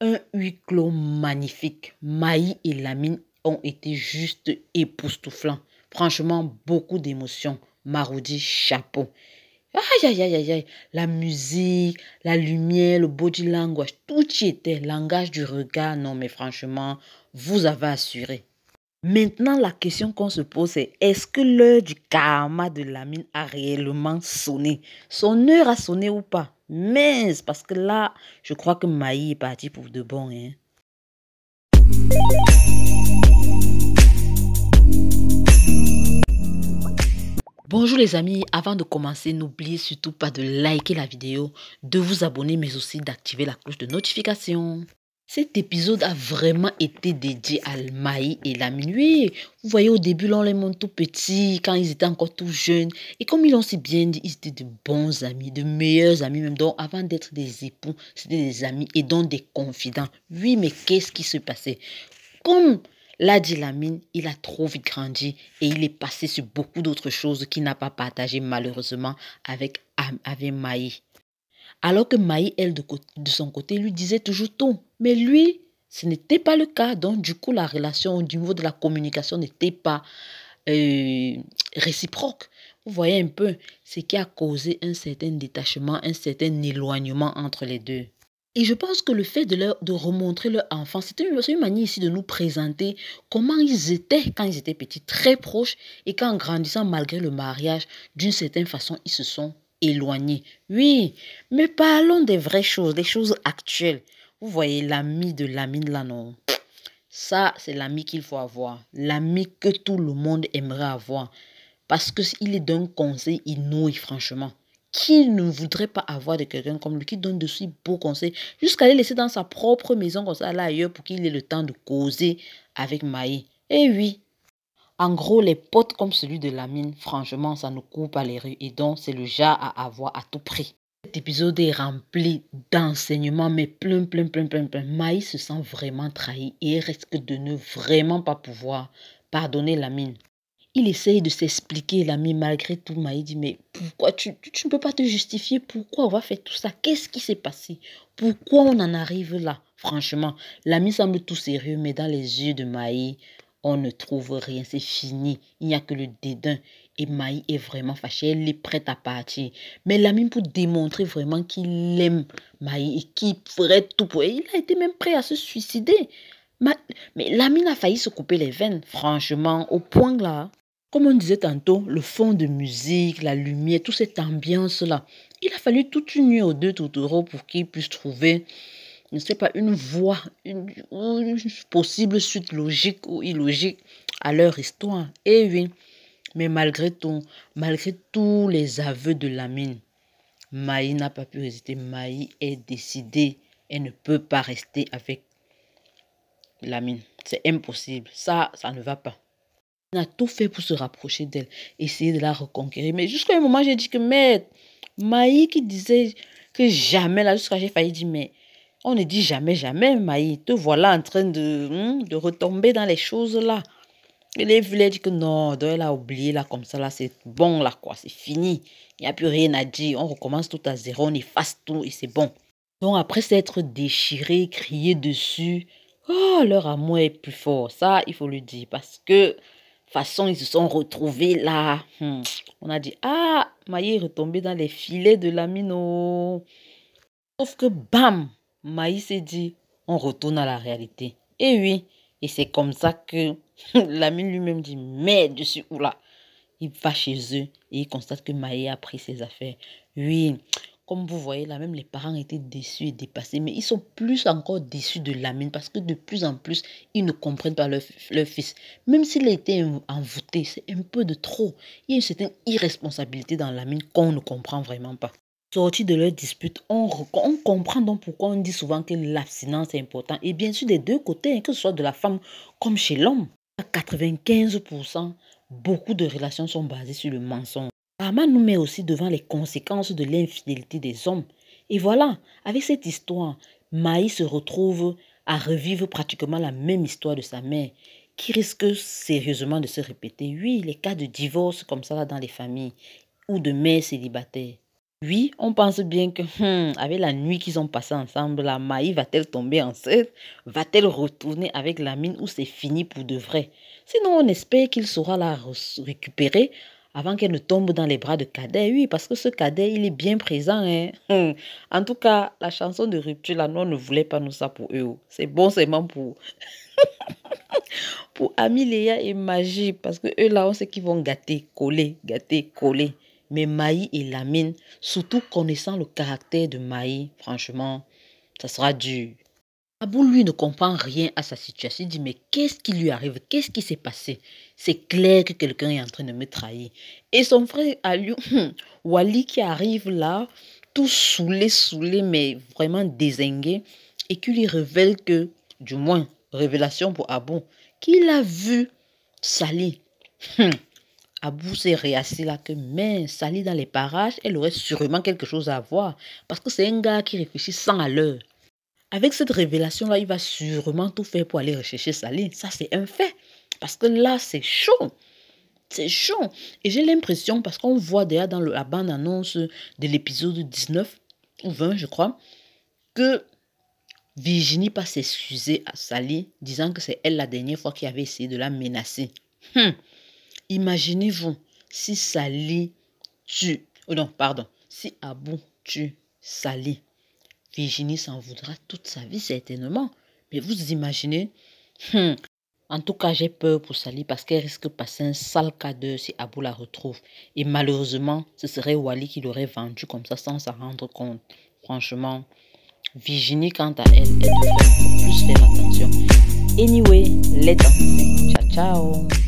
un huis clos magnifique Maï et Lamine ont été juste époustouflants franchement beaucoup d'émotions Maroudi, chapeau Aïe, aïe, aïe, aïe, La musique, la lumière, le body language, tout y était. Langage du regard, non, mais franchement, vous avez assuré. Maintenant, la question qu'on se pose, c'est est-ce que l'heure du karma de la mine a réellement sonné Son heure a sonné ou pas Mince, parce que là, je crois que Maï est parti pour de bon. Hein. Bonjour les amis, avant de commencer, n'oubliez surtout pas de liker la vidéo, de vous abonner mais aussi d'activer la cloche de notification. Cet épisode a vraiment été dédié à Maï et Lamine. Oui, vous voyez, au début, on les montre tout petits, quand ils étaient encore tout jeunes. Et comme ils l'ont si bien dit, ils étaient de bons amis, de meilleurs amis même. Donc, avant d'être des époux, c'était des amis et donc des confidents. Oui, mais qu'est-ce qui se passait Comme l'a dit Lamine, il a trop vite grandi et il est passé sur beaucoup d'autres choses qu'il n'a pas partagées, malheureusement, avec, avec Maï. Alors que Maï, elle, de, son côté, lui disait toujours tout. Mais lui, ce n'était pas le cas. Donc, du coup, la relation du niveau de la communication n'était pas euh, réciproque. Vous voyez un peu ce qui a causé un certain détachement, un certain éloignement entre les deux. Et je pense que le fait de, leur, de remontrer leur enfance, c'était une, une, manière ici de nous présenter comment ils étaient quand ils étaient petits, très proches, et qu'en grandissant malgré le mariage, d'une certaine façon, ils se sont éloigné. Oui, mais parlons des vraies choses, des choses actuelles. Vous voyez l'ami de l'ami de la Ça, c'est l'ami qu'il faut avoir. L'ami que tout le monde aimerait avoir. Parce qu'il est d'un conseil inouï, franchement. Qui ne voudrait pas avoir de quelqu'un comme lui qui donne de si beaux conseils jusqu'à les laisser dans sa propre maison comme ça, là ailleurs, pour qu'il ait le temps de causer avec Maï Eh oui, en gros, les potes comme celui de Lamine, franchement, ça nous coupe à les rues et donc c'est le genre à avoir à tout prix. Cet épisode est rempli d'enseignements, mais plein, plein, plein, plein, plein. Maï se sent vraiment trahi et risque de ne vraiment pas pouvoir pardonner Lamine. Il essaye de s'expliquer, Lamine, malgré tout. Maï dit Mais pourquoi tu, ne peux pas te justifier Pourquoi on va faire tout ça Qu'est-ce qui s'est passé Pourquoi on en arrive là Franchement, Lamine semble tout sérieux, mais dans les yeux de Maï, on ne trouve rien, c'est fini. Il n'y a que le dédain. Et Maï est vraiment fâchée, elle est prête à partir. Mais Lamine, pour démontrer vraiment qu'il aime Maï et qu'il ferait tout pour elle, il a été même prêt à se suicider. Mais Lamine a failli se couper les veines, franchement, au point là. Comme on disait tantôt, le fond de musique, la lumière, toute cette ambiance-là, il a fallu toute une nuit aux deux Totoro pour qu'ils puissent trouver ce n'est pas, une voie, une, possible suite logique ou illogique à leur histoire. Et eh oui, mais malgré tout, malgré tous les aveux de Lamine, Maï n'a pas pu résister. Maï est décidée. Elle ne peut pas rester avec Lamine. C'est impossible. Ça, ça ne va pas. On a tout fait pour se rapprocher d'elle, essayer de la reconquérir. Mais jusqu'à un moment, j'ai dit que, mais Maï qui disait que jamais, là, jusqu'à j'ai failli dire, mais on ne dit jamais, jamais, Maï, te voilà en train de, hmm, de retomber dans les choses là. Et les voulait disent que non, elle a oublié là, comme ça là, c'est bon là quoi, c'est fini. Il n'y a plus rien à dire, on recommence tout à zéro, on efface tout et c'est bon. Donc après s'être déchiré, crié dessus, oh, leur amour est plus fort. Ça, il faut le dire parce que façon, ils se sont retrouvés là. Hmm. On a dit, ah, Maï est retombée dans les filets de l'amino. Sauf que, bam, Maï s'est dit, on retourne à la réalité. Et oui, et c'est comme ça que Lamine lui-même dit, mais je suis où là Il va chez eux et il constate que Maï a pris ses affaires. Oui, comme vous voyez là, même les parents étaient déçus et dépassés, mais ils sont plus encore déçus de Lamine parce que de plus en plus, ils ne comprennent pas leur, leur fils. Même s'il a été envoûté, c'est un peu de trop. Il y a une certaine irresponsabilité dans Lamine qu'on ne comprend vraiment pas. Sorti de leur dispute, On, comprend donc pourquoi on dit souvent que l'abstinence est importante. Et bien sûr, des deux côtés, hein, que ce soit de la femme comme chez l'homme. À 95%, beaucoup de relations sont basées sur le mensonge. Rama nous met aussi devant les conséquences de l'infidélité des hommes. Et voilà, avec cette histoire, Maï se retrouve à revivre pratiquement la même histoire de sa mère, qui risque sérieusement de se répéter. Oui, les cas de divorce comme ça dans les familles, ou de mères célibataires. Oui, on pense bien que hmm, avec la nuit qu'ils ont passée ensemble, la Maï va-t-elle tomber enceinte Va-t-elle retourner avec la mine ou c'est fini pour de vrai Sinon, on espère qu'il saura la récupérer avant qu'elle ne tombe dans les bras de Cadet. Oui, parce que ce Cadet, il est bien présent. Hein. Hmm. En tout cas, la chanson de rupture, la nous, ne voulait pas nous ça pour eux. C'est bon seulement pour... pour Ami et Magie. Parce que eux, là, on sait qu'ils vont gâter, coller, gâter, coller. Mais Maï et Lamine, surtout connaissant le caractère de Maï, franchement, ça sera dur. Abou, lui, ne comprend rien à sa situation. Il dit, mais qu'est-ce qui lui arrive Qu'est-ce qui s'est passé C'est clair que quelqu'un est en train de me trahir. Et son frère, Ali, hum, Wali, qui arrive là, tout saoulé, saoulé, mais vraiment désingué, et qui lui révèle que, du moins, révélation pour Abou, qu'il a vu Sali. Hum. Abou s'est réassis là que mais Sally dans les parages, elle aurait sûrement quelque chose à voir parce que c'est un gars qui réfléchit sans à l'heure. Avec cette révélation-là, il va sûrement tout faire pour aller rechercher Sally. Ça, c'est un fait. Parce que là, c'est chaud. C'est chaud. Et j'ai l'impression, parce qu'on voit déjà dans la bande-annonce de l'épisode 19 ou 20, je crois, que Virginie passe s'excuser à Sally, disant que c'est elle la dernière fois qu'il avait essayé de la menacer. Hum. Imaginez-vous si Sally tue, oh non, pardon, si Abou ah tue Sally. Virginie s'en voudra toute sa vie certainement. Mais vous imaginez hmm. En tout cas, j'ai peur pour Sally parce qu'elle risque de passer un sale cadeau si Abou la retrouve. Et malheureusement, ce serait Wally qui l'aurait vendue comme ça sans s'en rendre compte. Franchement, Virginie, quant à elle, elle devrait plus faire attention. Anyway, les go. Ciao, ciao.